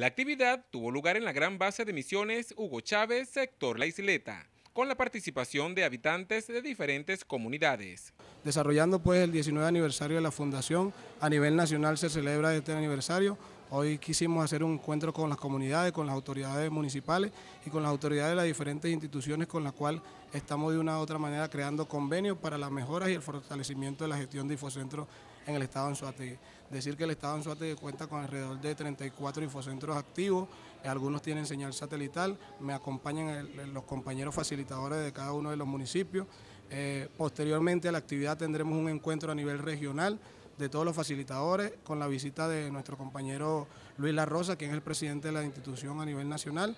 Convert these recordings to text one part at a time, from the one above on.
La actividad tuvo lugar en la gran base de misiones Hugo Chávez, sector La Isleta, con la participación de habitantes de diferentes comunidades. Desarrollando pues el 19 aniversario de la fundación, a nivel nacional se celebra este aniversario Hoy quisimos hacer un encuentro con las comunidades, con las autoridades municipales y con las autoridades de las diferentes instituciones con las cuales estamos de una u otra manera creando convenios para las mejoras y el fortalecimiento de la gestión de infocentros en el Estado de Anzuategui. Decir que el Estado de Anzuategui cuenta con alrededor de 34 infocentros activos, algunos tienen señal satelital, me acompañan los compañeros facilitadores de cada uno de los municipios. Eh, posteriormente a la actividad tendremos un encuentro a nivel regional de todos los facilitadores, con la visita de nuestro compañero Luis Larrosa Rosa, quien es el presidente de la institución a nivel nacional,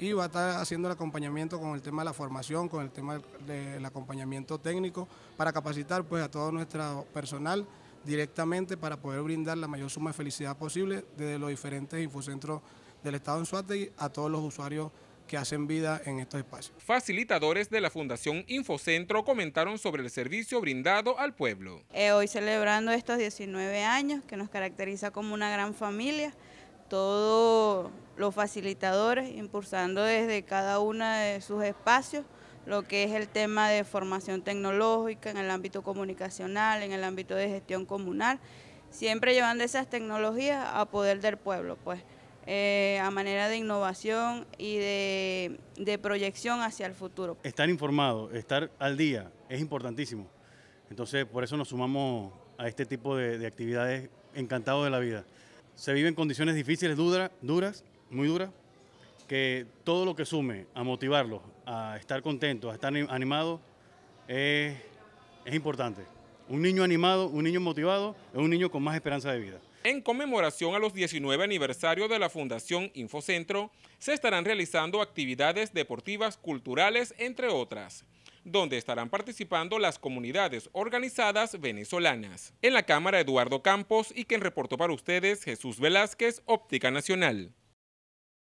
y va a estar haciendo el acompañamiento con el tema de la formación, con el tema del acompañamiento técnico, para capacitar pues a todo nuestro personal directamente para poder brindar la mayor suma de felicidad posible desde los diferentes infocentros del Estado en Suárez a todos los usuarios que hacen vida en estos espacios. Facilitadores de la Fundación Infocentro comentaron sobre el servicio brindado al pueblo. Eh, hoy celebrando estos 19 años que nos caracteriza como una gran familia, todos los facilitadores impulsando desde cada uno de sus espacios lo que es el tema de formación tecnológica en el ámbito comunicacional, en el ámbito de gestión comunal, siempre llevando esas tecnologías a poder del pueblo, pues. Eh, a manera de innovación y de, proyección hacia el futuro. Estar informado, estar al día es importantísimo. Entonces, por eso nos sumamos a este tipo de, actividades encantados de la vida. Se vive en condiciones difíciles, duras, muy duras, que todo lo que sume a motivarlos, a estar contentos, a estar animados, es importante. Un niño animado, un niño motivado, es un niño con más esperanza de vida. En conmemoración a los 19 aniversarios de la Fundación Infocentro, se estarán realizando actividades deportivas, culturales, entre otras donde estarán participando las comunidades organizadas venezolanas. En la cámara Eduardo Campos y quien reportó para ustedes Jesús Velázquez, Óptica Nacional.